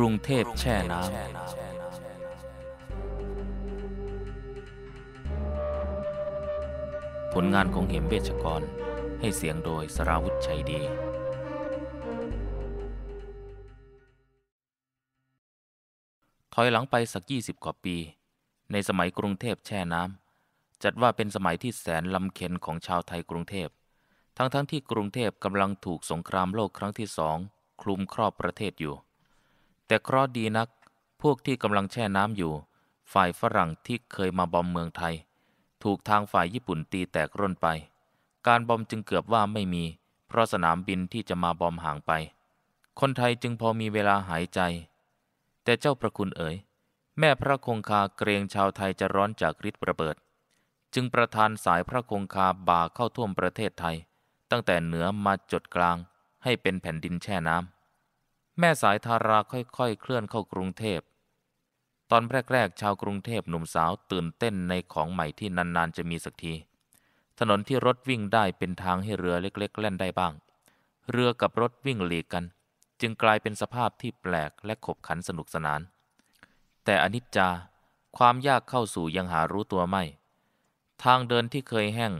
กรุงเทพแช่น้ำผลงานของเหมเบชกรให้เสียงโดยสราวุธชัยดีถอยหลังไปสักยี่สิบกว่าปี ในสมัยกรุงเทพแช่น้ำจัดว่าเป็นสมัยที่แสนลำเค็นของชาวไทยกรุงเทพ ทั้งๆทที่กรุงเทพกำลังถูกสงครามโลกครั้งที่สอง คลุมครอบประเทศอยู่แต่เคราะดีนักพวกที่กำลังแช่น้ำอยู่ ฝ่ายฝรั่งที่เคยมาบอมเมืองไทย ถูกทางฝ่ายญี่ปุ่นตีแตกร่นไป การบอมจึงเกือบว่าไม่มี เพราะสนามบินที่จะมาบอมห่างไป คนไทยจึงพอมีเวลาหายใจ แต่เจ้าประคุณเอ๋ย แม่พระคงคาเกรงชาวไทยจะร้อนจากฤทธิ์ระเบิด จึงประทานสายพระคงคาบ่าเข้าท่วมประเทศไทย ตั้งแต่เหนือมาจดกลาง ให้เป็นแผ่นดินแช่น้ำแม่สายทาราค่อย ๆ เคลื่อนเข้ากรุงเทพ ตอนแรกๆชาวกรุงเทพหนุ่มสาวตื่นเต้นในของใหม่ที่นานๆ จะมีสักที ถนนที่รถวิ่งได้เป็นทางให้เรือเล็กๆแล่นได้บ้าง เรือกับรถวิ่งหลีกกัน จึงกลายเป็นสภาพที่แปลกและขบขันสนุกสนาน แต่อนิจจาความยากเข้าสู่ยังหารู้ตัวไม่ ทางเดินที่เคยแห้ง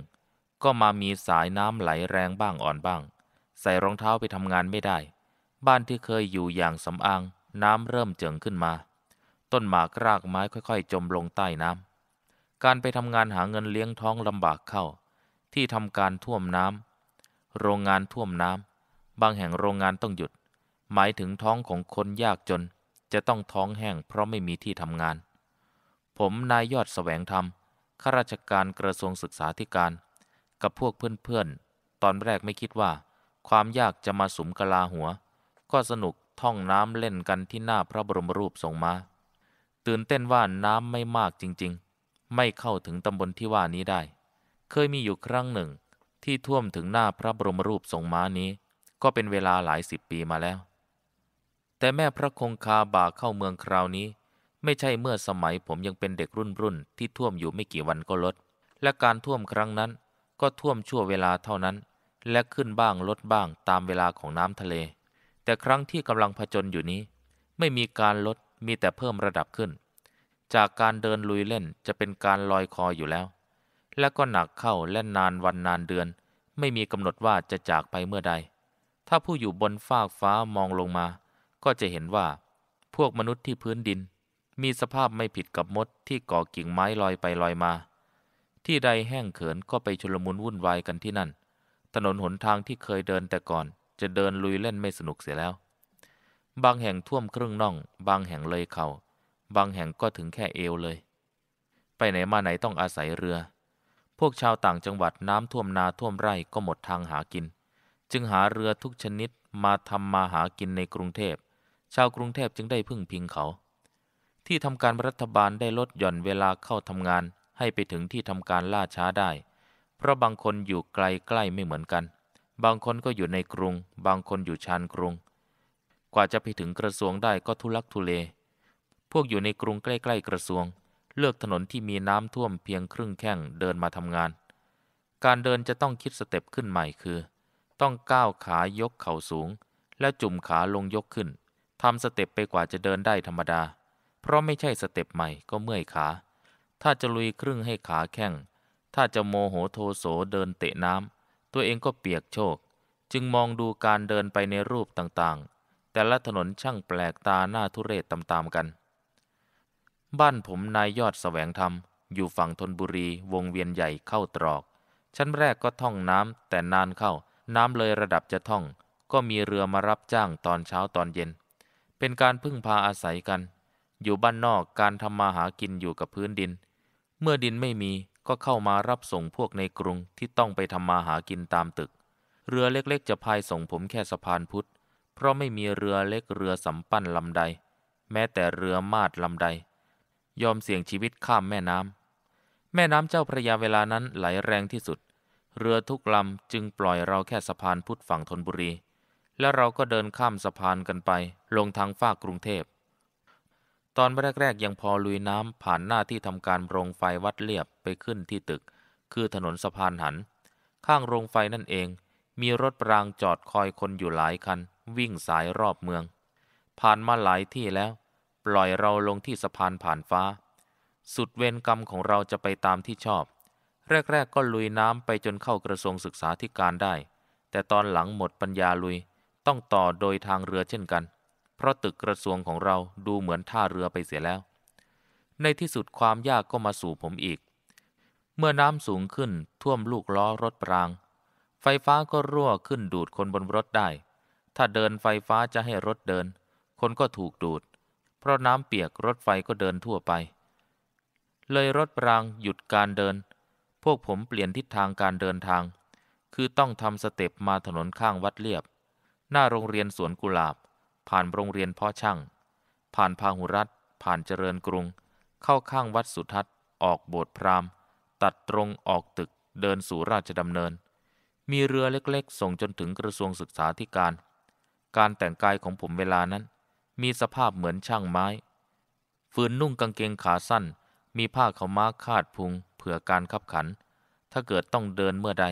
ก็มามีสายน้ำไหลแรงบ้างอ่อนบ้าง ใส่รองเท้าไปทำงานไม่ได้บ้านที่เคยอยู่อย่างสำอาง น้ำเริ่มเจิงขึ้นมา ต้นหมากรากไม้ค่อย ๆ จมลงใต้น้ำการไปทำงานหาเงินเลี้ยงท้องลำบากเข้าที่ทำการท่วมน้ำโรงงานท่วมน้ำบางแห่งโรงงานต้องหยุด หมายถึงท้องของคนยากจนจะต้องท้องแห้งเพราะไม่มีที่ทำงาน ผมนายยอดสแสวงธรรมข้าราชการกระทรวงศึกษาธิการกับพวกเพื่อนๆตอนแรกไม่คิดว่าความยากจะมาสมกลาหัวก็สนุกท่องน้ำเล่นกันที่หน้าพระบรมรูปทรงมา้า ตื่นเต้นว่าน้ำไม่มากจริง ๆ ไม่เข้าถึงตำบลที่ว่านี้ได้ เคยมีอยู่ครั้งหนึ่งที่ท่วมถึงหน้าพระบรมรูปทรงม้านี้ ก็เป็นเวลาหลายสิบปีมาแล้ว แต่แม่พระคงคาบาเข้าเมืองคราวนี้ ไม่ใช่เมื่อสมัยผมยังเป็นเด็กรุ่นรุ่นที่ท่วมอยู่ไม่กี่วันก็ลด และการท่วมครั้งนั้น ก็ท่วมชั่วเวลาเท่านั้น และขึ้นบ้างลดบ้างตามเวลาของน้ำทะเลแต่ครั้งที่กำลังผจญอยู่นี้ ไม่มีการลดมีแต่เพิ่มระดับขึ้น จากการเดินลุยเล่นจะเป็นการลอยคออยู่แล้ว และก็หนักเข้า และนานวันนานเดือน ไม่มีกำหนดว่าจะจากไปเมื่อใด ถ้าผู้อยู่บนฟากฟ้ามองลงมา ก็จะเห็นว่า พวกมนุษย์ที่พื้นดิน มีสภาพไม่ผิดกับมดที่ก่อกิ่งไม้ลอยไปลอยมา ที่ใดแห้งเขินก็ไปชุลมุนวุ่นวายกันที่นั่น ถนนหนทางที่เคยเดินแต่ก่อนจะเดินลุยเล่นไม่สนุกเสียแล้ว บางแห่งท่วมครึ่งน่อง บางแห่งเลยเขา่าบางแห่งก็ถึงแค่เอวเลย ไปไหนมาไหนต้องอาศัยเรือ พวกชาวต่างจังหวัดน้ำท่วมนาท่วมไร่ก็หมดทางหากิน จึงหาเรือทุกชนิดมาทำมาหากินในกรุงเทพ ชาวกรุงเทพจึงได้พึ่งพิงเขา ที่ทำการรัฐบาลได้ลดหย่อนเวลาเข้าทำงานให้ไปถึงที่ทำการล่าช้าได้ เพราะบางคนอยู่ไกลใกล้ไม่เหมือนกันบางคนก็อยู่ในกรุง บางคนอยู่ชานกรุง กว่าจะไปถึงกระทรวงได้ก็ทุลักทุเล พวกอยู่ในกรุงใกล้ ๆ กระทรวง เลือกถนนที่มีน้ำท่วมเพียงครึ่งแข้งเดินมาทำงาน การเดินจะต้องคิดสเต็ปขึ้นใหม่คือ ต้องก้าวขายกเข่าสูง และจุ่มขาลงยกขึ้นทำสเต็ปไปกว่าจะเดินได้ธรรมดา เพราะไม่ใช่สเต็ปใหม่ก็เมื่อยขา ถ้าจะลุยครึ่งให้ขาแข้งถ้าจะโมโหโทโสเดินเตะน้ำตัวเองก็เปียกโชกจึงมองดูการเดินไปในรูปต่างๆ แต่ละถนนช่างแปลกตาหน้าทุเรศตามๆกัน บ้านผมนายยอดสแสวงธรรมอยู่ฝั่งธนบุรีวงเวียนใหญ่เข้าตรอก ชั้นแรกก็ท่องน้ำแต่นานเข้า น้ำเลยระดับจะท่อง ก็มีเรือมารับจ้างตอนเช้าตอนเย็น เป็นการพึ่งพาอาศัยกัน อยู่บ้านนอกการทำมาหากินอยู่กับพื้นดิน เมื่อดินไม่มีก็เข้ามารับส่งพวกในกรุงที่ต้องไปทำมาหากินตามตึก เรือเล็กๆจะพายส่งผมแค่สะพานพุทธ เพราะไม่มีเรือเล็กเรือสำปั้นลำใดแม้แต่เรือมาดลำใดยอมเสี่ยงชีวิตข้ามแม่น้ำแม่น้ำเจ้าพระยาเวลานั้นไหลแรงที่สุด เรือทุกลำจึงปล่อยเราแค่สะพานพุทธฝั่งธนบุรี และเราก็เดินข้ามสะพานกันไป ลงทางฝากกรุงเทพตอนแรกๆยังพอลุยน้ำผ่านหน้าที่ทำการโรงไฟวัดเรียบไปขึ้นที่ตึก คือถนนสะพานหัน ข้างโรงไฟนั่นเอง มีรถปรางจอดคอยคนอยู่หลายคัน วิ่งสายรอบเมือง ผ่านมาหลายที่แล้ว ปล่อยเราลงที่สะพานผ่านฟ้า สุดเวรกรรมของเราจะไปตามที่ชอบ แรกๆ ก็ลุยน้ำไปจนเข้ากระทรวงศึกษาธิการได้ แต่ตอนหลังหมดปัญญาลุยต้องต่อโดยทางเรือเช่นกันเพราะตึกกระทรวงของเราดูเหมือนท่าเรือไปเสียแล้ว ในที่สุดความยากก็มาสู่ผมอีก เมื่อน้ำสูงขึ้นท่วมลูกล้อรถปราง ไฟฟ้าก็รั่วขึ้นดูดคนบนรถได้ ถ้าเดินไฟฟ้าจะให้รถเดิน คนก็ถูกดูด เพราะน้ำเปียกรถไฟก็เดินทั่วไป เลยรถปรางหยุดการเดิน พวกผมเปลี่ยนทิศทางการเดินทาง คือต้องทำสเต็ปมาถนนข้างวัดเรียบ หน้าโรงเรียนสวนกุหลาบผ่านโรงเรียนพ่อช่าง ผ่านพาหุรัตผ่านเจริญกรุง เข้าข้างวัดสุทัศน์ ออกโบสถ์พราหมณ์ตัดตรงออกตึก เดินสู่ราชดำเนิน มีเรือเล็กๆ ส่งจนถึงกระทรวงศึกษาธิการ การแต่งกายของผมเวลานั้น มีสภาพเหมือนช่างไม้ ฟืนนุ่งกางเกงขาสั้น มีผ้าเขาม้าคาดพุงเผื่อการขับขัน ถ้าเกิดต้องเดินเมื่อใด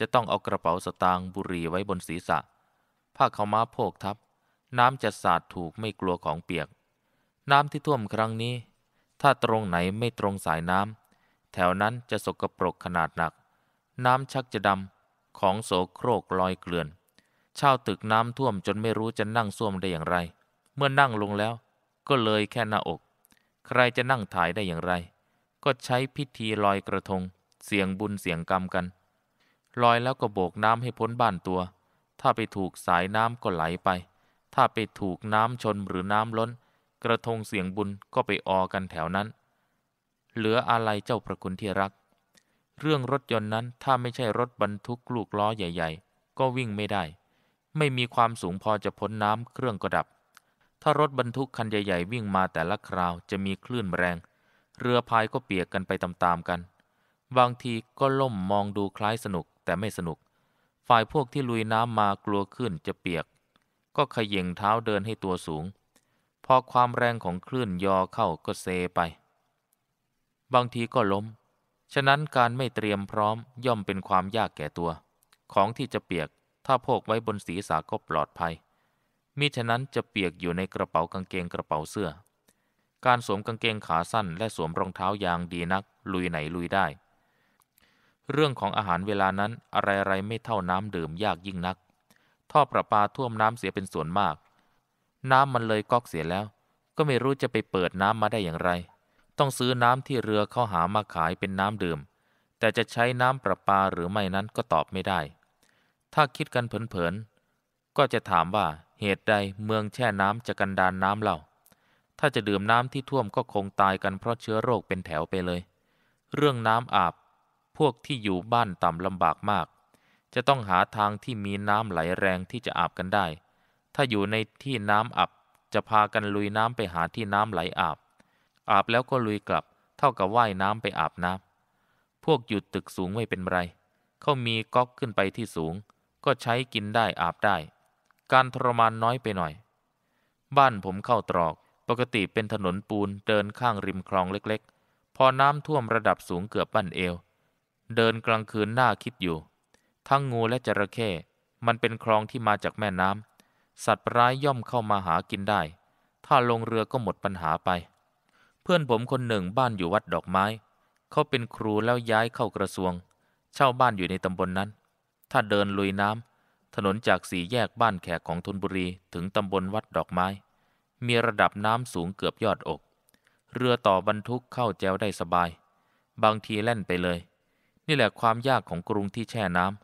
จะต้องเอากระเป๋าสตางค์บุหรี่ไว้บนศีรษะ ผ้าเขาม้าโพกทับน้ำจะสาดถูกไม่กลัวของเปียก น้ำที่ท่วมครั้งนี้ ถ้าตรงไหนไม่ตรงสายน้ำ แถวนั้นจะสกปรกขนาดหนัก น้ำชักจะดำของโสโครกลอยเกลื่อน เช่าตึกน้ำท่วมจนไม่รู้จะนั่งส้วมได้อย่างไร เมื่อนั่งลงแล้วก็เลยแค่หน้าอก ใครจะนั่งถ่ายได้อย่างไร ก็ใช้พิธีลอยกระทงเสี่ยงบุญเสี่ยงกรรมกัน ลอยแล้วก็โบกน้ำให้พ้นบ้านตัว ถ้าไปถูกสายน้ำก็ไหลไปถ้าไปถูกน้ำชนหรือน้ำล้น กระทงเสียงบุญก็ไปออกันแถวนั้น เหลืออะไรเจ้าประคุณที่รัก เรื่องรถยนต์นั้นถ้าไม่ใช่รถบรรทุกลูกล้อใหญ่ ๆ ก็วิ่งไม่ได้ ไม่มีความสูงพอจะพ้นน้ำเครื่องก็ดับ ถ้ารถบรรทุกคันใหญ่ ๆ วิ่งมาแต่ละคราวจะมีคลื่นแรง เรือพายก็เปียกกันไปตามๆกันบางทีก็ล่มมองดูคล้ายสนุกแต่ไม่สนุก ฝ่ายพวกที่ลุยน้ำมากลัวขึ้นจะเปียกก็ขย่งเท้าเดินให้ตัวสูงพอความแรงของคลื่นยอเข้าก็เซไป บางทีก็ล้ม ฉะนั้นการไม่เตรียมพร้อมย่อมเป็นความยากแก่ตัว ของที่จะเปียกถ้าโพกไว้บนศีรษะก็ปลอดภัยมิฉะนั้นจะเปียกอยู่ในกระเป๋ากางเกงกระเป๋าเสื้อ การสวมกางเกงขาสั้นและสวมรองเท้ายางดีนัก ลุยไหนลุยได้ เรื่องของอาหารเวลานั้น อะไรๆไม่เท่าน้ำดื่มยากยิ่งนักท่อประปาท่วมน้ำเสียเป็นส่วนมาก น้ำมันเลยก๊อกเสียแล้ว ก็ไม่รู้จะไปเปิดน้ำมาได้อย่างไร ต้องซื้อน้ำที่เรือเข้าหามาขายเป็นน้ำดื่ม แต่จะใช้น้ำประปาหรือไม่นั้นก็ตอบไม่ได้ ถ้าคิดกันเผินๆก็จะถามว่าเหตุใดเมืองแช่น้ำจะกันดานน้ำเล่า ถ้าจะดื่มน้ำที่ท่วมก็คงตายกันเพราะเชื้อโรคเป็นแถวไปเลย เรื่องน้ำอาบพวกที่อยู่บ้านต่ำลำบากมากจะต้องหาทางที่มีน้ำไหลแรงที่จะอาบกันได้ ถ้าอยู่ในที่น้ำอับจะพากันลุยน้ำไปหาที่น้ำไหลอาบ อาบแล้วก็ลุยกลับ เท่ากับว่ายน้ำไปอาบน้ำพวกอยู่ตึกสูงไม่เป็นไร เขามีก๊อกขึ้นไปที่สูง ก็ใช้กินได้อาบได้ การทรมานน้อยไปหน่อย บ้านผมเข้าตรอกปกติเป็นถนนปูนเดินข้างริมคลองเล็ก ๆ พอน้ำท่วมระดับสูงเกือบบั้นเอว เดินกลางคืนหน้าคิดอยู่ทั้งงูและจระเข้มันเป็นคลองที่มาจากแม่น้ำสัตว์ร้ายย่อมเข้ามาหากินได้ ถ้าลงเรือก็หมดปัญหาไป เพื่อนผมคนหนึ่งบ้านอยู่วัดดอกไม้ เขาเป็นครูแล้วย้ายเข้ากระทรวง เช่าบ้านอยู่ในตำบลนนั้น ถ้าเดินลุยน้ำถนนจากสี่แยกบ้านแขกของธนบุรีถึงตำบลวัดดอกไม้ มีระดับน้ำสูงเกือบยอดอก เรือต่อบรรทุกเข้าแจวได้สบาย บางทีแล่นไปเลยนี่แหละความยากของกรุงที่แช่น้ำ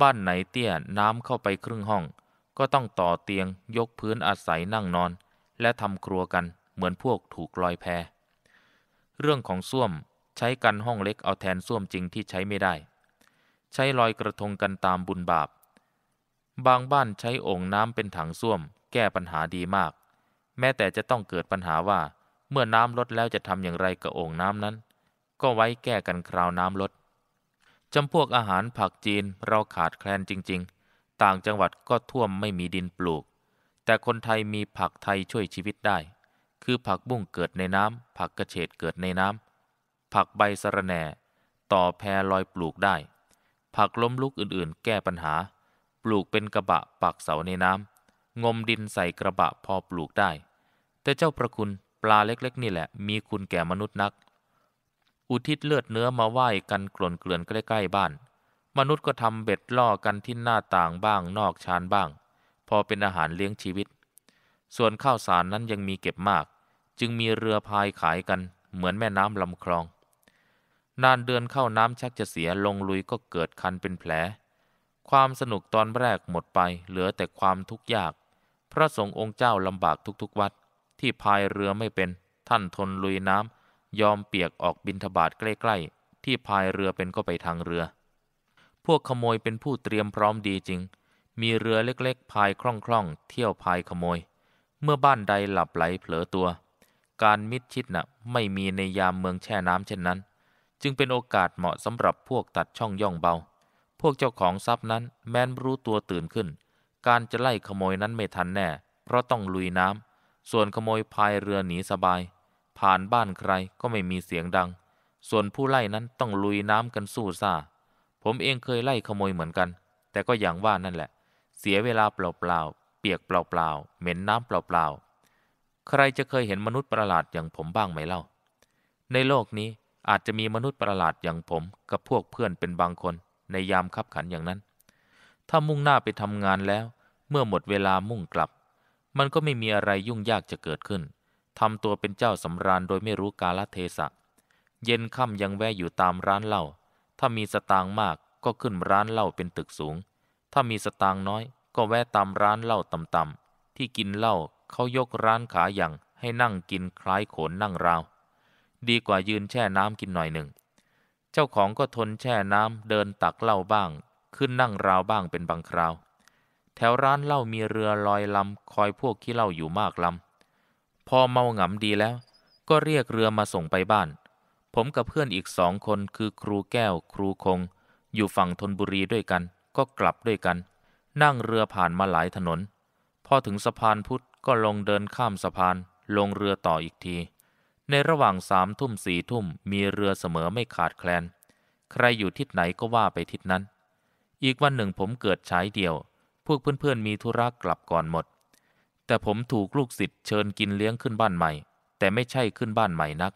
บ้านไหนเตี้ยน้ำเข้าไปครึ่งห้องก็ต้องต่อเตียงยกพื้นอาศัยนั่งนอน และทำครัวกันเหมือนพวกถูกลอยแพเรื่องของส้วมใช้กันห้องเล็กเอาแทนส้วมจริงที่ใช้ไม่ได้ ใช้ลอยกระทงกันตามบุญบาป บางบ้านใช้โอ่งน้ำเป็นถังส้วมแก้ปัญหาดีมาก แม้แต่จะต้องเกิดปัญหาว่าเมื่อน้ำลดแล้วจะทำอย่างไรกับโอ่งน้ำนั้น ก็ไว้แก้กันคราวน้ำลดจำพวกอาหารผักจีนเราขาดแคลนจริงๆ ต่างจังหวัดก็ท่วมไม่มีดินปลูก แต่คนไทยมีผักไทยช่วยชีวิตได้ คือผักบุ้งเกิดในน้ำ ผักกระเฉดเกิดในน้ำผักใบสะระแหน่ต่อแพรลอยปลูกได้ ผักล้มลุกอื่นๆแก้ปัญหา ปลูกเป็นกระบะปักเสาในน้ำ งมดินใส่กระบะพอปลูกได้ แต่เจ้าประคุณปลาเล็กๆ นี่แหละ มีคุณแก่มนุษย์นักุทิศเลือดเนื้อมาไหว้กันกลนเกลื่อนใกล้ ๆ บ้าน มนุษย์ก็ทำเบ็ดล่อกันที่หน้าต่างบ้างนอกชานบ้าง พอเป็นอาหารเลี้ยงชีวิต ส่วนข้าวสารนั้นยังมีเก็บมาก จึงมีเรือ พายขายกัน เหมือนแม่น้ำลำคลอง นานเดือนเข้าน้ำชักจะเสียลงลุยก็เกิดคันเป็นแผล ความสนุกตอนแรกหมดไป เหลือแต่ความทุกข์ยาก พระสงฆ์องค์เจ้าลำบากทุกๆวัด ที่พายเรือไม่เป็น ท่านทนลุยน้ำยอมเปียกออกบินทบาทใกล้ๆที่พายเรือเป็นก็ไปทางเรือ พวกขโมยเป็นผู้เตรียมพร้อมดีจริง มีเรือเล็กๆพายคล่องๆเที่ยวพายขโมย เมื่อบ้านใดหลับไหลเผลอตัว การมิดชิดนะ่ะไม่มีในยามเมืองแช่น้ำเช่นนั้น จึงเป็นโอกาสเหมาะสำหรับพวกตัดช่องย่องเบา พวกเจ้าของทรัพย์นั้นแม้นรู้ตัวตื่นขึ้น การจะไล่ขโมยนั้นไม่ทันแน่ เพราะต้องลุยน้ำ ส่วนขโมยพายเรือหนีสบายผ่านบ้านใครก็ไม่มีเสียงดัง ส่วนผู้ไล่นั้นต้องลุยน้ำกันสู้ซ่า ผมเองเคยไล่ขโมยเหมือนกัน แต่ก็อย่างว่านั่นแหละ เสียเวลาเปล่าๆ เปียกเปล่าๆ เหม็นน้ำเปล่าๆ ใครจะเคยเห็นมนุษย์ประหลาดอย่างผมบ้างไหมเล่า ในโลกนี้อาจจะมีมนุษย์ประหลาดอย่างผมกับพวกเพื่อนเป็นบางคนในยามคับขันอย่างนั้น ถ้ามุ่งหน้าไปทำงานแล้ว เมื่อหมดเวลามุ่งกลับ มันก็ไม่มีอะไรยุ่งยากจะเกิดขึ้นทำตัวเป็นเจ้าสำราญโดยไม่รู้กาลเทศะ เย็นค่ำยังแวะอยู่ตามร้านเหล้า ถ้ามีสตางค์มากก็ขึ้นร้านเหล้าเป็นตึกสูง ถ้ามีสตางค์น้อย ก็แวะตามร้านเหล้าต่ำๆที่กินเหล้าเขายกร้านขาอย่างให้นั่งกินคล้ายโขนนั่งราว ดีกว่ายืนแช่น้ำกินหน่อยหนึ่ง เจ้าของก็ทนแช่น้ำเดินตักเหล้าบ้าง ขึ้นนั่งราวบ้างเป็นบางคราว แถวร้านเหล้ามีเรือลอยลำคอยพวกขี้เหล้าอยู่มากลำพอเมาหงำดีแล้ว ก็เรียกเรือมาส่งไปบ้าน ผมกับเพื่อนอีกสองคนคือครูแก้วครูคง อยู่ฝั่งธนบุรีด้วยกัน ก็กลับด้วยกัน นั่งเรือผ่านมาหลายถนน พอถึงสะพานพุทธก็ลงเดินข้ามสะพานลงเรือต่ออีกที ในระหว่างสามทุ่มสี่ทุ่มมีเรือเสมอไม่ขาดแคลน ใครอยู่ทิศไหนก็ว่าไปทิศนั้น อีกวันหนึ่งผมเกิดใช้เดียว พวกเพื่อนๆมีธุระกลับก่อนหมดแต่ผมถูกลูกศิษย์เชิญกินเลี้ยงขึ้นบ้านใหม่ แต่ไม่ใช่ขึ้นบ้านใหม่นัก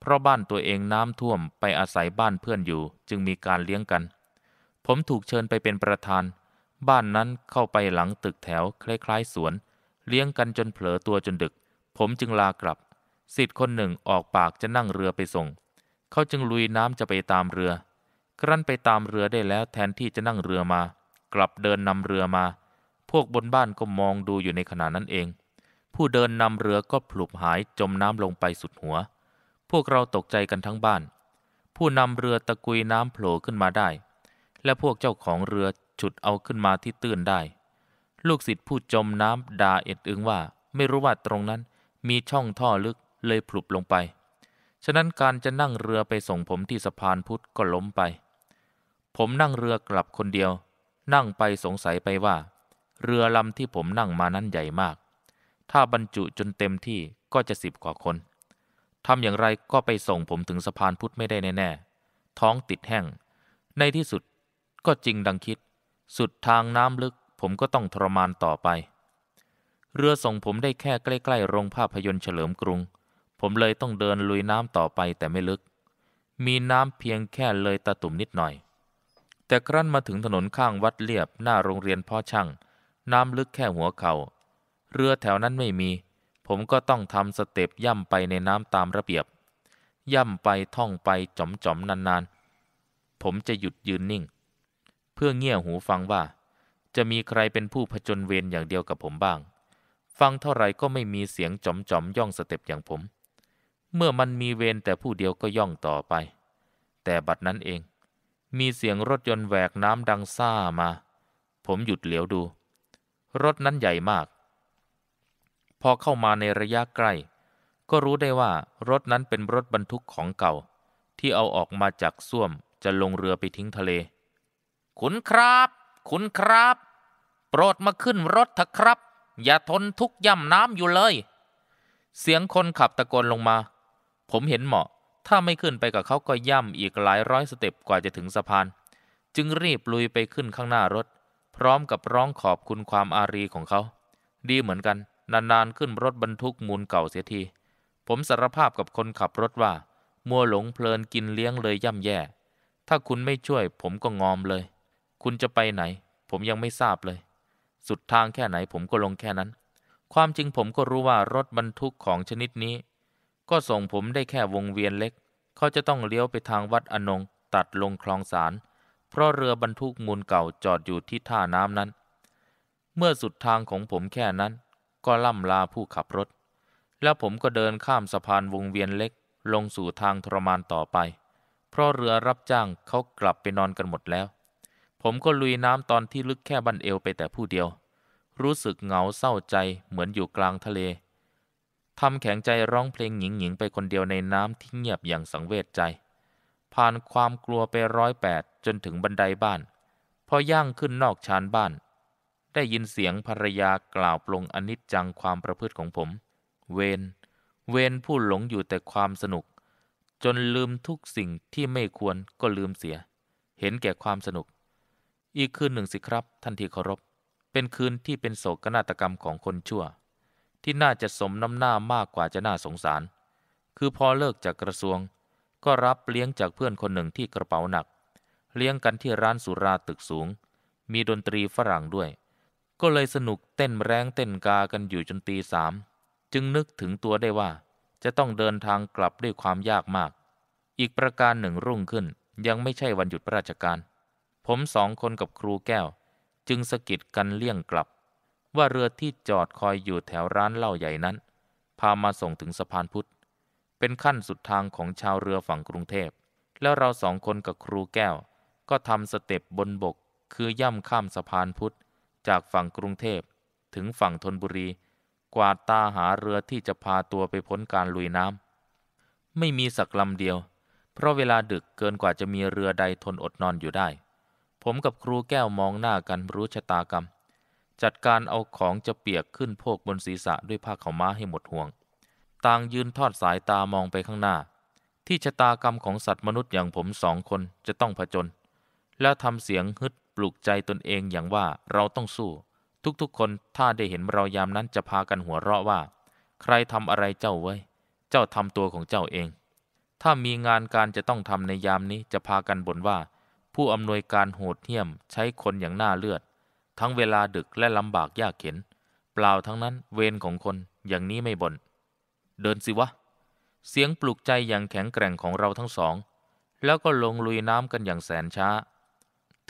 เพราะบ้านตัวเองน้ำท่วมไปอาศัยบ้านเพื่อนอยู่ จึงมีการเลี้ยงกัน ผมถูกเชิญไปเป็นประธาน บ้านนั้นเข้าไปหลังตึกแถว คล้ายๆสวน เลี้ยงกันจนเผลอตัวจนดึก ผมจึงลากลับ สิทธิ์คนหนึ่งออกปากจะนั่งเรือไปส่ง เขาจึงลุยน้ำจะไปตามเรือ ครั้นไปตามเรือได้แล้วแทนที่จะนั่งเรือมา กลับเดินนำเรือมาพวกบนบ้านก็มองดูอยู่ในขณะนั้นเอง ผู้เดินนำเรือก็ผลุบหายจมน้ำลงไปสุดหัว พวกเราตกใจกันทั้งบ้าน ผู้นำเรือตะกุยน้ำโผล่ขึ้นมาได้ และพวกเจ้าของเรือ ฉุดเอาขึ้นมาที่ตื้นได้ ลูกศิษย์ผู้จมน้ำด่าเอ็ดอึงว่า ไม่รู้ว่าตรงนั้นมีช่องท่อลึกเลยผลุบลงไป ฉะนั้นการจะนั่งเรือไปส่งผมที่สะพานพุทธก็ล้มไป ผมนั่งเรือกลับคนเดียว นั่งไปสงสัยไปว่าเรือลำที่ผมนั่งมานั้นใหญ่มาก ถ้าบรรจุจนเต็มที่ก็จะสิบกว่าคน ทำอย่างไรก็ไปส่งผมถึงสะพานพุทธไม่ได้แน่ๆ ท้องติดแห้ง ในที่สุดก็จริงดังคิด สุดทางน้ำลึก ผมก็ต้องทรมานต่อไป เรือส่งผมได้แค่ใกล้ ๆ โรงภาพยนตร์เฉลิมกรุง ผมเลยต้องเดินลุยน้ำต่อไปแต่ไม่ลึก มีน้ำเพียงแค่เลยตะตุ่มนิดหน่อย แต่ครั้นมาถึงถนนข้างวัดเลียบหน้าโรงเรียนพ่อช่างน้ำลึกแค่หัวเขา่า เรือแถวนั้นไม่มี ผมก็ต้องทำสเต็ปย่ำไปในน้ำตามระเบียบ ย่ำไปท่องไปจอมจอมนานๆ ผมจะหยุดยืนนิ่ง เพื่อเงี่ยหูฟังว่า จะมีใครเป็นผู้ผจญเวรอย่างเดียวกับผมบ้าง ฟังเท่าไรก็ไม่มีเสียงจอมจอมย่องสเต็ปอย่างผม เมื่อมันมีเวรแต่ผู้เดียวก็ย่องต่อไป แต่บัดนั้นเอง มีเสียงรถยนต์แหวกน้ำดังซ่ามา ผมหยุดเหลียวดูรถนั้นใหญ่มาก พอเข้ามาในระยะใกล้ ก็รู้ได้ว่ารถนั้นเป็นรถบรรทุกของเก่า ที่เอาออกมาจากซ่วมจะลงเรือไปทิ้งทะเลขุนครับขุนครับ โปรดมาขึ้นรถเถอะครับ อย่าทนทุกย่ำน้ำอยู่เลย เสียงคนขับตะโกนลงมา ผมเห็นเหมาะถ้าไม่ขึ้นไปกับเขาก็ย่ำอีกหลายร้อยสเต็ปกว่าจะถึงสะพาน จึงรีบลุยไปขึ้นข้างหน้ารถพร้อมกับร้องขอบคุณความอารีของเขา ดีเหมือนกันนานๆขึ้นรถบรรทุกมูลเก่าเสียทีผมสารภาพกับคนขับรถว่า มัวหลงเพลินกินเลี้ยงเลยย่ำแย่ ถ้าคุณไม่ช่วยผมก็งอมเลย คุณจะไปไหน ผมยังไม่ทราบเลย สุดทางแค่ไหนผมก็ลงแค่นั้น ความจริงผมก็รู้ว่ารถบรรทุกของชนิดนี้ ก็ส่งผมได้แค่วงเวียนเล็กเขาจะต้องเลี้ยวไปทางวัดอนงตัดลงคลองสารเพราะเรือบรรทุกมูลเก่าจอดอยู่ที่ท่าน้ำนั้น เมื่อสุดทางของผมแค่นั้น ก็ล่ำลาผู้ขับรถ แล้วผมก็เดินข้ามสะพานวงเวียนเล็ก ลงสู่ทางทรมานต่อไป เพราะเรือรับจ้างเขากลับไปนอนกันหมดแล้ว ผมก็ลุยน้ำตอนที่ลึกแค่บันเอวไปแต่ผู้เดียว รู้สึกเหงาเศร้าใจเหมือนอยู่กลางทะเลทำแข็งใจร้องเพลงหญิงหญิงไปคนเดียวในน้ำที่เงียบอย่างสังเวชใจ ผ่านความกลัวไปร้อยแปดจนถึงบันไดบ้าน พอย่างขึ้นนอกชานบ้าน ได้ยินเสียงภรรยากล่าวปลงอนิจจังความประพฤติของผม เวน เวนผู้หลงอยู่แต่ความสนุก จนลืมทุกสิ่งที่ไม่ควรก็ลืมเสีย เห็นแก่ความสนุก อีกคืนหนึ่งสิครับท่านที่เคารพเป็นคืนที่เป็นโศกนาฏกรรมของคนชั่ว ที่น่าจะสมน้ำหน้ามากกว่าจะน่าสงสาร คือพอเลิกจากกระทรวง ก็รับเลี้ยงจากเพื่อนคนหนึ่งที่กระเป๋าหนักเลี้ยงกันที่ร้านสุราตึกสูง มีดนตรีฝรั่งด้วย ก็เลยสนุกเต้นแรงเต้นกากันอยู่จนตีสามจึงนึกถึงตัวได้ว่า จะต้องเดินทางกลับด้วยความยากมาก อีกประการหนึ่งรุ่งขึ้นยังไม่ใช่วันหยุดราชการ ผมสองคนกับครูแก้ว จึงสะกิดกันเลี่ยงกลับ ว่าเรือที่จอดคอยอยู่แถวร้านเหล้าใหญ่นั้น พามาส่งถึงสะพานพุทธ เป็นขั้นสุดทางของชาวเรือฝั่งกรุงเทพแล้วเราสองคนกับครูแก้วก็ทำสเต็ปบนบกคือย่ำข้ามสะพานพุทธ จากฝั่งกรุงเทพ ถึงฝั่งธนบุรี กวาดตาหาเรือที่จะพาตัวไปพ้นการลุยน้ำไม่มีสักลำเดียว เพราะเวลาดึกเกินกว่าจะมีเรือใดทนอดนอนอยู่ได้ ผมกับครูแก้วมองหน้ากันรู้ชะตากรรม จัดการเอาของจะเปียกขึ้นโพกบนศีรษะด้วยผ้าขาวม้าให้หมดห่วง ต่างยืนทอดสายตามองไปข้างหน้า ที่ชะตากรรมของสัตว์มนุษย์อย่างผมสองคนจะต้องผจญแล้วทำเสียงฮึดปลุกใจตนเองอย่างว่าเราต้องสู้ทุกๆคนถ้าได้เห็นเรายามนั้นจะพากันหัวเราะว่า ใครทำอะไรเจ้าไว้เจ้าทำตัวของเจ้าเอง ถ้ามีงานการจะต้องทำในยามนี้จะพากันบ่นว่า ผู้อำนวยการโหดเหี้ยม ใช้คนอย่างหน้าเลือด ทั้งเวลาดึกและลำบากยากเข็น เปล่าทั้งนั้นเวรของคนอย่างนี้ไม่บน่นเดินสิวะเสียงปลุกใจอย่างแข็งแกร่งของเราทั้งสอง แล้วก็ลงลุยน้ำกันอย่างแสนช้า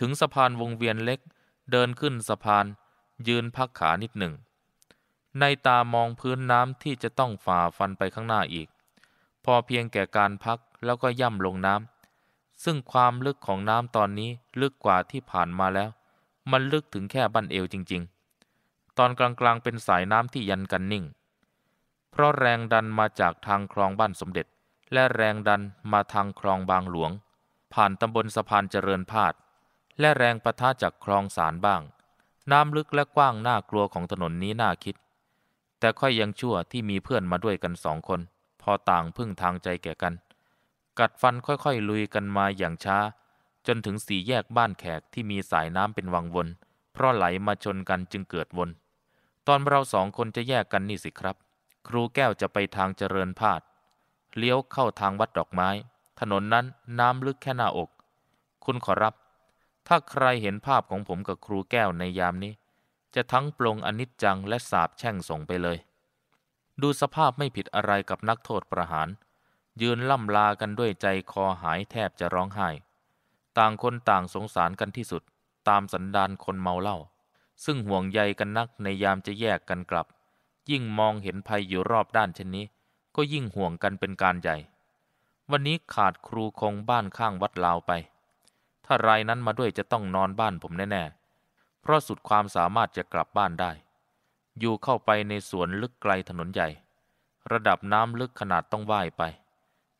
ถึงสะพานวงเวียนเล็กเดินขึ้นสะพาน ยืนพักขานิดหนึ่ง ในตามองพื้นน้ำที่จะต้องฝ่าฟันไปข้างหน้าอีก พอเพียงแก่การพักแล้วก็ย่ำลงน้ำ ซึ่งความลึกของน้ำตอนนี้ลึกกว่าที่ผ่านมาแล้ว มันลึกถึงแค่บั้นเอวจริง ๆ ตอนกลางๆ เป็นสายน้ำที่ยันกันนิ่ง เพราะแรงดันมาจากทางคลองบ้านสมเด็จ และแรงดันมาทางคลองบางหลวง ผ่านตำบลสะพานเจริญพาดและแรงประทะจากคลองสารบ้าง น้ำลึกและกว้างน่ากลัวของถนนนี้น่าคิด แต่ค่อยยังชั่วที่มีเพื่อนมาด้วยกันสองคน พอต่างพึ่งทางใจแก่กัน กัดฟันค่อยๆลุยกันมาอย่างช้า จนถึงสี่แยกบ้านแขกที่มีสายน้ำเป็นวังวนเพราะไหลมาชนกันจึงเกิดวน ตอนเราสองคนจะแยกกันนี่สิครับ ครูแก้วจะไปทางเจริญพาด เลี้ยวเข้าทางวัดดอกไม้ ถนนนั้นน้ำลึกแค่หน้าอก คุณขอรับถ้าใครเห็นภาพของผมกับครูแก้วในยามนี้ จะทั้งปลงอนิจจังและสาบแช่งส่งไปเลย ดูสภาพไม่ผิดอะไรกับนักโทษประหาร ยืนล่ำลากันด้วยใจคอหายแทบจะร้องไห้ต่างคนต่างสงสารกันที่สุด ตามสันดานคนเมาเหล้าซึ่งห่วงใยกันนักในยามจะแยกกันกลับ ยิ่งมองเห็นภัยอยู่รอบด้านเช่นนี้ ก็ยิ่งห่วงกันเป็นการใหญ่ วันนี้ขาดครูคงบ้านข้างวัดลาวไปถ้ารายนั้นมาด้วยจะต้องนอนบ้านผมแน่ ๆ เพราะสุดความสามารถจะกลับบ้านได้ อยู่เข้าไปในสวนลึกไกลถนนใหญ่ ระดับน้ำลึกขนาดต้องว่าย ไป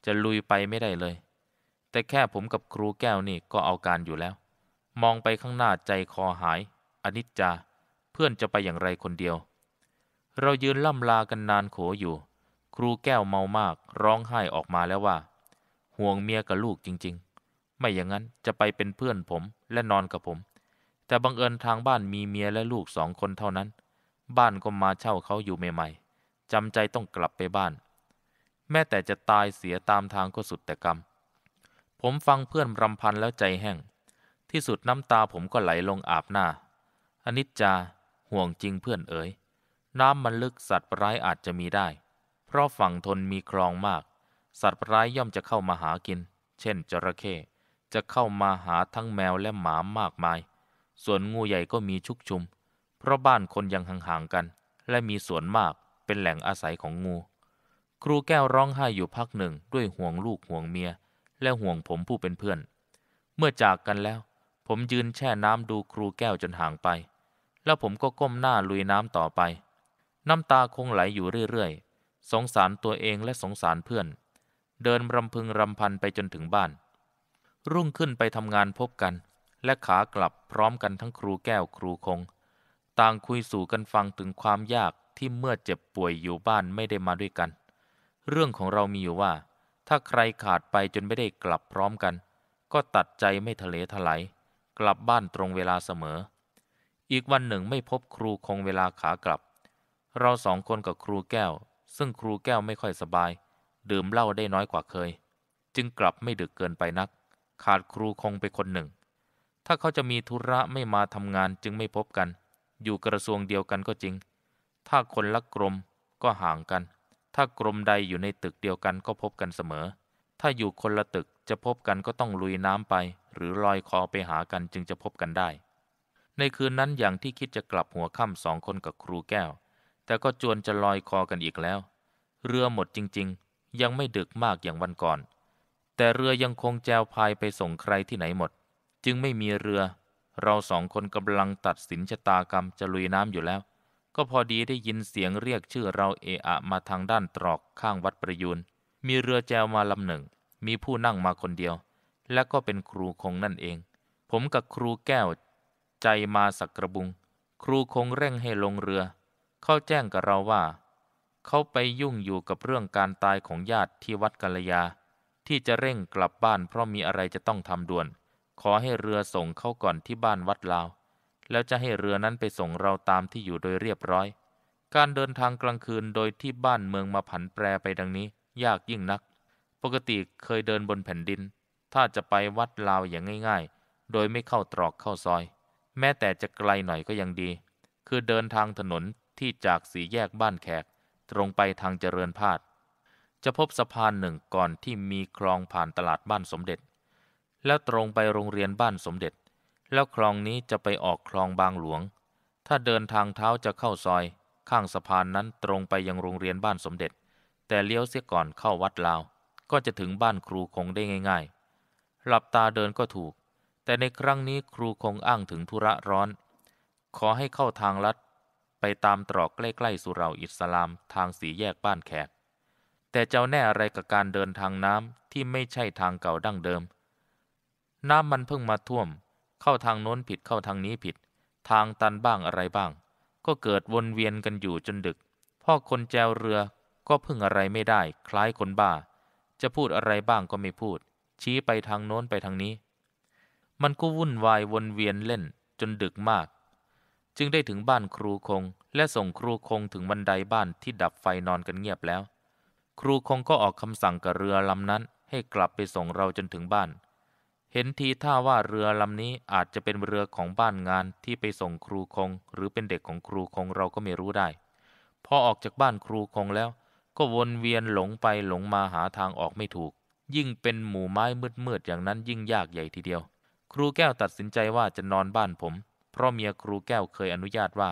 จะลุยไปไม่ได้เลย แต่แค่ผมกับครูแก้ว นี่ก็เอาการอยู่แล้ว มองไปข้างหน้าใจคอหาย อนิจจา เพื่อนจะไปอย่างไรคนเดียว เรายืนล่ำลากันนานโขอยู่ ครูแก้วเมามากร้องไห้ออกมาแล้วว่า ห่วงเมียกับลูกจริง ๆไม่อย่างนั้นจะไปเป็นเพื่อนผมและนอนกับผม แต่บังเอิญทางบ้านมีเมียและลูกสองคนเท่านั้น บ้านก็มาเช่าเขาอยู่ใหม่ๆจำใจต้องกลับไปบ้าน แม้แต่จะตายเสียตามทางก็สุดแต่กรรม ผมฟังเพื่อนรำพันแล้วใจแห้ง ที่สุดน้ำตาผมก็ไหลลงอาบหน้า อนิจจาห่วงจริงเพื่อนเอ๋ย น้ำมันลึกสัตว์ร้ายอาจจะมีได้ เพราะฝั่งทนมีคลองมาก สัตว์ร้ายย่อมจะเข้ามาหากิน เช่น จระเข้จะเข้ามาหาทั้งแมวและหมามากมาย ส่วนงูใหญ่ก็มีชุกชุม เพราะบ้านคนยังห่างๆกัน และมีสวนมากเป็นแหล่งอาศัยของงู ครูแก้วร้องไห้อยู่พักหนึ่ง ด้วยห่วงลูกห่วงเมีย และห่วงผมผู้เป็นเพื่อน เมื่อจากกันแล้ว ผมยืนแช่น้ำดูครูแก้วจนห่างไป แล้วผมก็ก้มหน้าลุยน้ำต่อไป น้ำตาคงไหลอยู่เรื่อยๆ สงสารตัวเองและสงสารเพื่อน เดินรำพึงรำพันไปจนถึงบ้านรุ่งขึ้นไปทำงานพบกัน และขากลับพร้อมกันทั้งครูแก้วครูคง ต่างคุยสู่กันฟังถึงความยากที่เมื่อเจ็บป่วยอยู่บ้านไม่ได้มาด้วยกัน เรื่องของเรามีอยู่ว่า ถ้าใครขาดไปจนไม่ได้กลับพร้อมกัน ก็ตัดใจไม่ทะเลทลายกลับบ้านตรงเวลาเสมอ อีกวันหนึ่งไม่พบครูคงเวลาขากลับ เราสองคนกับครูแก้ว ซึ่งครูแก้วไม่ค่อยสบาย ดื่มเหล้าได้น้อยกว่าเคย จึงกลับไม่ดึกเกินไปนักขาดครูคงไปคนหนึ่ง ถ้าเขาจะมีธุระไม่มาทำงานจึงไม่พบกัน อยู่กระทรวงเดียวกันก็จริง ถ้าคนละกรมก็ห่างกัน ถ้ากรมใดอยู่ในตึกเดียวกันก็พบกันเสมอ ถ้าอยู่คนละตึกจะพบกันก็ต้องลุยน้ำไป หรือลอยคอไปหากันจึงจะพบกันได้ ในคืนนั้นอย่างที่คิดจะกลับหัวค่ำสองคนกับครูแก้ว แต่ก็จวนจะลอยคอกันอีกแล้ว เรือหมดจริง ๆ ยังไม่ดึกมากอย่างวันก่อนแต่เรือยังคงแจวพายไปส่งใครที่ไหนหมด จึงไม่มีเรือ เราสองคนกำลังตัดสินชะตากรรมจะลุยน้ำอยู่แล้ว ก็พอดีได้ยินเสียงเรียกชื่อเราเอะอะมาทางด้านตรอกข้างวัดประยูนมีเรือแจวมาลำหนึ่ง มีผู้นั่งมาคนเดียว และก็เป็นครูคงนั่นเอง ผมกับครูแก้ว ใจมาสักกระบุง ครูคงเร่งให้ลงเรือ เข้าแจ้งกับเราว่า เขาไปยุ่งอยู่กับเรื่องการตายของญาติที่วัดกัลยาที่จะเร่งกลับบ้านเพราะมีอะไรจะต้องทำด่วน ขอให้เรือส่งเขาก่อนที่บ้านวัดลาว แล้วจะให้เรือนั้นไปส่งเราตามที่อยู่โดยเรียบร้อย การเดินทางกลางคืนโดยที่บ้านเมืองมาผันแปรไปดังนี้ ยากยิ่งนัก ปกติเคยเดินบนแผ่นดิน ถ้าจะไปวัดลาวอย่างง่ายๆ โดยไม่เข้าตรอกเข้าซอย แม้แต่จะไกลหน่อยก็ยังดี คือเดินทางถนนที่จากสีแยกบ้านแขก ตรงไปทางเจริญพาดจะพบสะพานหนึ่งก่อนที่มีคลองผ่านตลาดบ้านสมเด็จ แล้วตรงไปโรงเรียนบ้านสมเด็จ แล้วคลองนี้จะไปออกคลองบางหลวง ถ้าเดินทางเท้าจะเข้าซอย ข้างสะพานนั้นตรงไปยังโรงเรียนบ้านสมเด็จ แต่เลี้ยวเสียก่อนเข้าวัดลาว ก็จะถึงบ้านครูคงได้ง่าย ๆ หลับตาเดินก็ถูก แต่ในครั้งนี้ครูคงอ้างถึงธุระร้อน ขอให้เข้าทางลัดไปตามตรอกใกล้ๆสุเหร่าอิสลาม ทางสีแยกบ้านแขกแต่เจ้าแน่อะไรกับการเดินทางน้ำที่ไม่ใช่ทางเก่าดั้งเดิม น้ำมันเพิ่งมาท่วม เข้าทางโน้นผิดเข้าทางนี้ผิด ทางตันบ้างอะไรบ้าง ก็เกิดวนเวียนกันอยู่จนดึก พ่อคนแจวเรือก็พึ่งอะไรไม่ได้ คล้ายคนบ้า จะพูดอะไรบ้างก็ไม่พูด ชี้ไปทางโน้นไปทางนี้ มันก็วุ่นวายวนเวียนเล่นจนดึกมาก จึงได้ถึงบ้านครูคง และส่งครูคงถึงบันไดบ้านที่ดับไฟนอนกันเงียบแล้วครูคงก็ออกคำสั่งกับเรือลำนั้นให้กลับไปส่งเราจนถึงบ้าน เห็นทีท่าว่าเรือลำนี้อาจจะเป็นเรือของบ้านงานที่ไปส่งครูคง หรือเป็นเด็กของครูคงเราก็ไม่รู้ได้ พอออกจากบ้านครูคงแล้ว ก็วนเวียนหลงไปหลงมาหาทางออกไม่ถูก ยิ่งเป็นหมู่ไม้มืดๆอย่างนั้นยิ่งยากใหญ่ทีเดียว ครูแก้วตัดสินใจว่าจะนอนบ้านผม เพราะเมียครูแก้วเคยอนุญาตว่า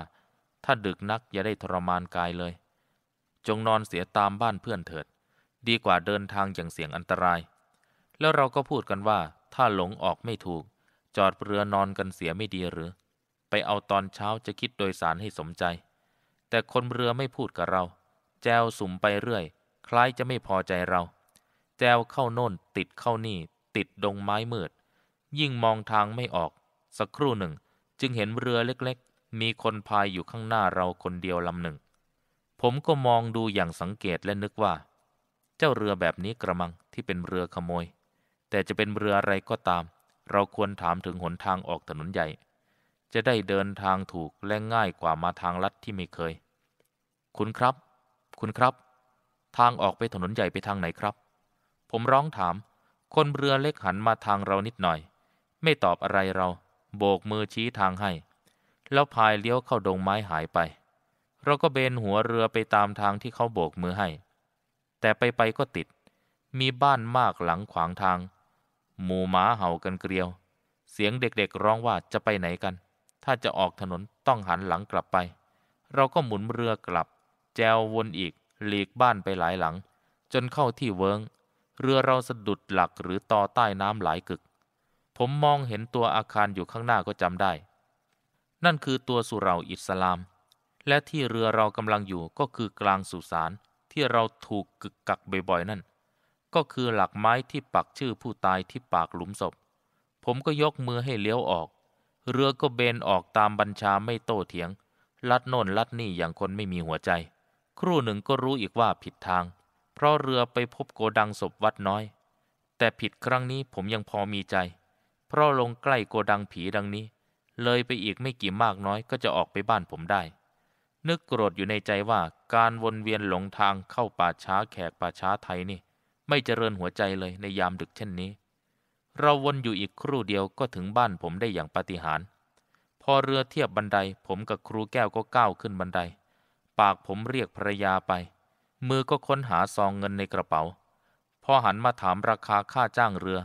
ถ้าดึกนักอย่าได้ทรมานกายเลยจงนอนเสียตามบ้านเพื่อนเถิด ดีกว่าเดินทางอย่างเสี่ยงอันตราย แล้วเราก็พูดกันว่า ถ้าหลงออกไม่ถูก จอดเรือนอนกันเสียไม่ดีหรือ ไปเอาตอนเช้าจะคิดโดยสารให้สมใจ แต่คนเรือไม่พูดกับเราแจวสุ่มไปเรื่อย คล้ายจะไม่พอใจเราแจวเข้าโน่นติดเข้านี่ ติดดงไม้มืด ยิ่งมองทางไม่ออก สักครู่หนึ่งจึงเห็นเรือเล็กๆ มีคนพายอยู่ข้างหน้าเราคนเดียวลำหนึ่งผมก็มองดูอย่างสังเกตและนึกว่า เจ้าเรือแบบนี้กระมังที่เป็นเรือขโมย แต่จะเป็นเรืออะไรก็ตาม เราควรถามถึงหนทางออกถนนใหญ่ จะได้เดินทางถูกและง่ายกว่ามาทางลัดที่ไม่เคย คุณครับ คุณครับ ทางออกไปถนนใหญ่ไปทางไหนครับ ผมร้องถาม คนเรือเล็กหันมาทางเรานิดหน่อย ไม่ตอบอะไรเรา โบกมือชี้ทางให้ แล้วพายเลี้ยวเข้าดงไม้หายไปเราก็เบนหัวเรือไปตามทางที่เขาโบกมือให้ แต่ไปไปก็ติด มีบ้านมากหลังขวางทาง หมูหมาเห่ากันเกลียว เสียงเด็กๆร้องว่าจะไปไหนกัน ถ้าจะออกถนนต้องหันหลังกลับไป เราก็หมุนเรือกลับ แจววนอีก หลีกบ้านไปหลายหลัง จนเข้าที่เวิงเรือเราสะดุดหลักหรือต่อใต้น้ำหลายกึก ผมมองเห็นตัวอาคารอยู่ข้างหน้าก็จำได้ นั่นคือตัวสุเหร่าอิสลามและที่เรือเรากำลังอยู่ก็คือกลางสุสานที่เราถูกกึกกักบ่อยๆนั่นก็คือหลักไม้ที่ปักชื่อผู้ตายที่ปากหลุมศพ ผมก็ยกมือให้เลี้ยวออก เรือก็เบนออกตามบัญชาไม่โต้เถียง ลัดโน่นลัดนี่อย่างคนไม่มีหัวใจ ครู่หนึ่งก็รู้อีกว่าผิดทาง เพราะเรือไปพบโกดังศพวัดน้อยแต่ผิดครั้งนี้ผมยังพอมีใจ เพราะลงใกล้โกดังผีดังนี้ เลยไปอีกไม่กี่มากน้อยก็จะออกไปบ้านผมได้นึกโกรธอยู่ในใจว่าการวนเวียนหลงทางเข้าป่าช้าแขกป่าช้าไทยนี่ ไม่เจริญหัวใจเลยในยามดึกเช่นนี้ เราวนอยู่อีกครู่เดียวก็ถึงบ้านผมได้อย่างปาฏิหาริย์พอเรือเทียบบันได ผมกับครูแก้วก็ก้าวขึ้นบันได ปากผมเรียกภรรยาไป มือก็ค้นหาซองเงินในกระเป๋า พอหันมาถามราคาค่าจ้างเรือ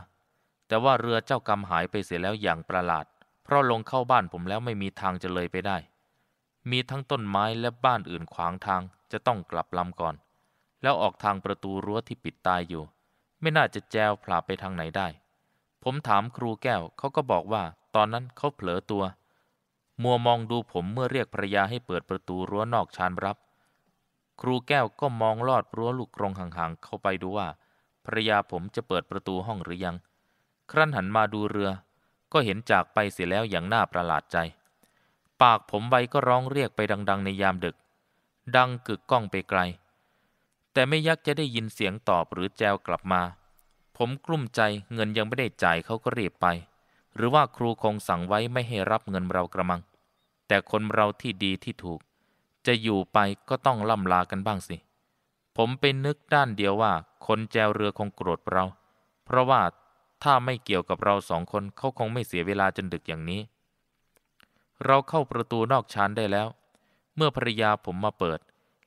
แต่ว่าเรือเจ้ากรรมหายไปเสียแล้วอย่างประหลาด เพราะลงเข้าบ้านผมแล้วไม่มีทางจะเลยไปได้มีทั้งต้นไม้และบ้านอื่นขวางทางจะต้องกลับลำก่อน แล้วออกทางประตูรั้วที่ปิดตายอยู่ ไม่น่าจะแจวผลาไปทางไหนได้ ผมถามครูแก้วเขาก็บอกว่า ตอนนั้นเขาเผลอตัว มัวมองดูผมเมื่อเรียกภรยาให้เปิดประตูรั้วนอกชานรับ ครูแก้วก็มองลอดรั้วลูกกรงห่างๆเข้าไปดูว่าภรยาผมจะเปิดประตูห้องหรือยัง ครั้นหันมาดูเรือก็เห็นจากไปเสียแล้วอย่างน่าประหลาดใจปากผมไวก็ร้องเรียกไปดังๆ ในยามดึก ดังกึกก้องไปไกล แต่ไม่ยักจะได้ยินเสียงตอบหรือแจวกลับมา ผมกลุ้มใจเงินยังไม่ได้จ่ายเขาก็รีบไป หรือว่าครูคงสั่งไว้ไม่ให้รับเงินเรากระมัง แต่คนเราที่ดีที่ถูก จะอยู่ไปก็ต้องล่ำลากันบ้างสิ ผมไปนึกด้านเดียวว่าคนแจวเรือคงโกรธเรา เพราะว่าถ้าไม่เกี่ยวกับเราสองคนเขาคงไม่เสียเวลาจนดึกอย่างนี้เราเข้าประตูนอกชานได้แล้ว เมื่อภรยาผมมาเปิด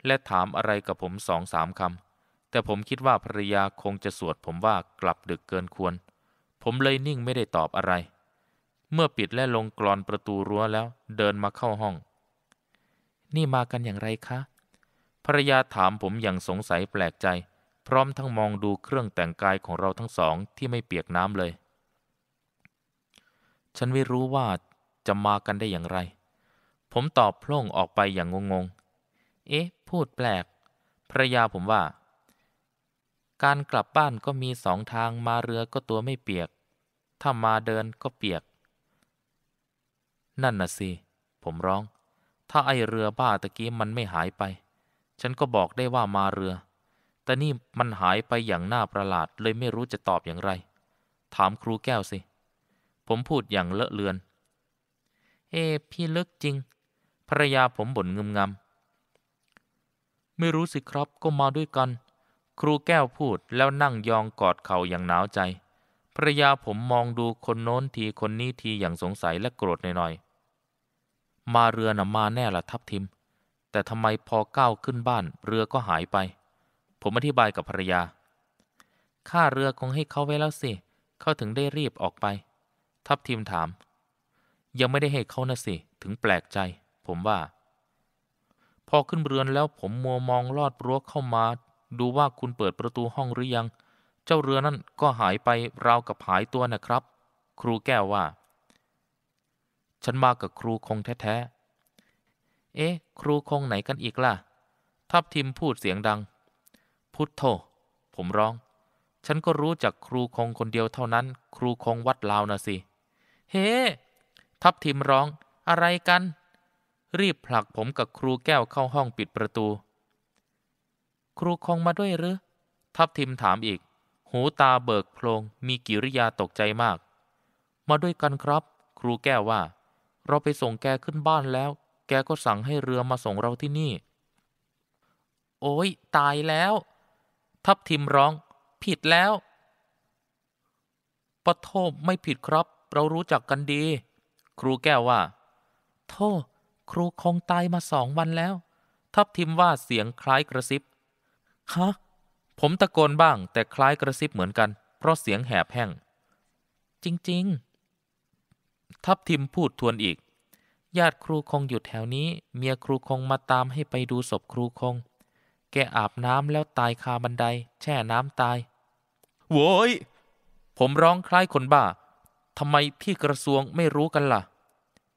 และถามอะไรกับผมสองสามคำ แต่ผมคิดว่าภรยาคงจะสวดผมว่ากลับดึกเกินควร ผมเลยนิ่งไม่ได้ตอบอะไร เมื่อปิดและลงกรอนประตูรั้วแล้ว เดินมาเข้าห้อง นี่มากันอย่างไรคะ ภรยาถามผมอย่างสงสัยแปลกใจ พร้อมทั้งมองดูเครื่องแต่งกายของเราทั้งสองที่ไม่เปียกน้ำเลย ฉันไม่รู้ว่าจะมากันได้อย่างไร ผมตอบพล่งออกไปอย่างงงๆเอ๊ะ พูดแปลก ภรยาผมว่า การกลับบ้านก็มีสองทาง มาเรือก็ตัวไม่เปียก ถ้ามาเดินก็เปียก นั่นน่ะสิ ผมร้อง ถ้าไอเรือบ้าตะกี้มันไม่หายไป ฉันก็บอกได้ว่ามาเรือ แต่นี่มันหายไปอย่างน่าประหลาด เลยไม่รู้จะตอบอย่างไร ถามครูแก้วสิ ผมพูดอย่างเลอะเลือนเอพี่เลิกจริง ภรรยาผมบ่นงึมงำ ไม่รู้สิครับก็มาด้วยกัน ครูแก้วพูดแล้วนั่งยองกอดเข่าอย่างหนาวใจ ภรรยาผมมองดูคนโน้นทีคนนี้ทีอย่างสงสัยและโกรธหน่อยๆมาเรือน่ะมาแน่ละทับทิม แต่ทำไมพอก้าวขึ้นบ้านเรือก็หายไป ผมอธิบายกับภรรยาข้าเรือคงให้เขาไว้แล้วสิ เขาถึงได้รีบออกไป ทับทิมถามยังไม่ได้ให้เขานะสิถึงแปลกใจ ผมว่า พอขึ้นเรือนแล้วผมมัวมองลอดรั้วเข้ามา ดูว่าคุณเปิดประตูห้องหรือยัง เจ้าเรือนั่นก็หายไปราวกับหายตัวนะครับ ครูแก้วว่า ฉันมากับครูคงแท้ๆเอ๊ะ ครูคงไหนกันอีกล่ะทับทิมพูดเสียงดัง พุทโธผมร้อง ฉันก็รู้จักครูคงคนเดียวเท่านั้น ครูคงวัดลาวนะสิเฮ้ hey! ทับทิมร้องอะไรกัน รีบผลักผมกับครูแก้วเข้าห้องปิดประตู ครูคงมาด้วยหรือ ทับทิมถามอีก หูตาเบิกโพลงมีกิริยาตกใจมาก มาด้วยกันครับ ครูแก้วว่าเราไปส่งแกขึ้นบ้านแล้ว แกก็สั่งให้เรือมาส่งเราที่นี่ โอ้ยตายแล้ว ทับทิมร้อง ผิดแล้วปะโทษไม่ผิดครับ เรารู้จักกันดีครูแก้วว่า โทษครูคงตายมาสองวันแล้ว ทับทิมว่าเสียงคล้ายกระซิบฮะผมตะโกนบ้างแต่คล้ายกระซิบเหมือนกัน เพราะเสียงแหบแห้ง จริงๆ ทับทิมพูดทวนอีก ญาติครูคงอยู่แถวนี้ เมียครูคงมาตามให้ไปดูศพครูคง แกอาบน้ำแล้วตายคาบันได แช่น้ำตายโว้ยผมร้องคล้ายคนบ้าทำไมที่กระทรวงไม่รู้กันละ่ะ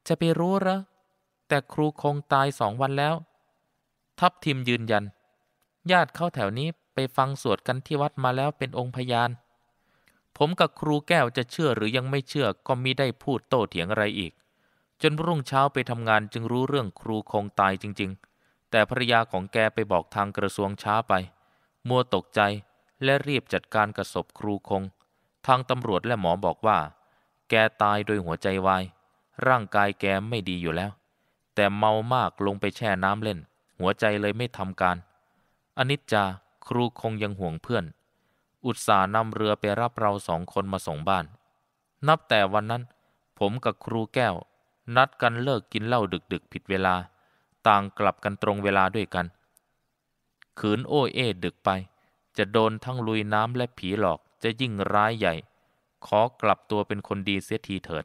จะไปรู้เหรอแต่ครูคงตายสองวันแล้ว ทัพทิมยืนยัน ญาติเข้าแถวนี้ไปฟังสวดกันที่วัดมาแล้วเป็นองค์พยาน ผมกับครูแก้วจะเชื่อหรือยังไม่เชื่อ ก็มิได้พูดโต้เถียงอะไรอีก จนรุ่งเช้าไปทำงานจึงรู้เรื่องครูคงตายจริงๆ แต่ภรยาของแกไปบอกทางกระทรวงช้าไป มัวตกใจและรีบจัดการกระศพครูคง ทางตำรวจและหมอบอกว่า แกตายโดยหัวใจวายร่างกายแกไม่ดีอยู่แล้ว แต่เมามากลงไปแช่น้ำเล่น หัวใจเลยไม่ทำการอนิจจาครูคงยังห่วงเพื่อน อุตส่าห์นำเรือไปรับเราสองคนมาส่งบ้าน นับแต่วันนั้น ผมกับครูแก้ว นัดกันเลิกกินเหล้าดึกๆ ผิดเวลา ต่างกลับกันตรงเวลาด้วยกัน ขืนโอ้เอดึกไป จะโดนทั้งลุยน้ำและผีหลอกจะยิ่งร้ายใหญ่ ขอกลับตัวเป็นคนดีเสียทีเถิด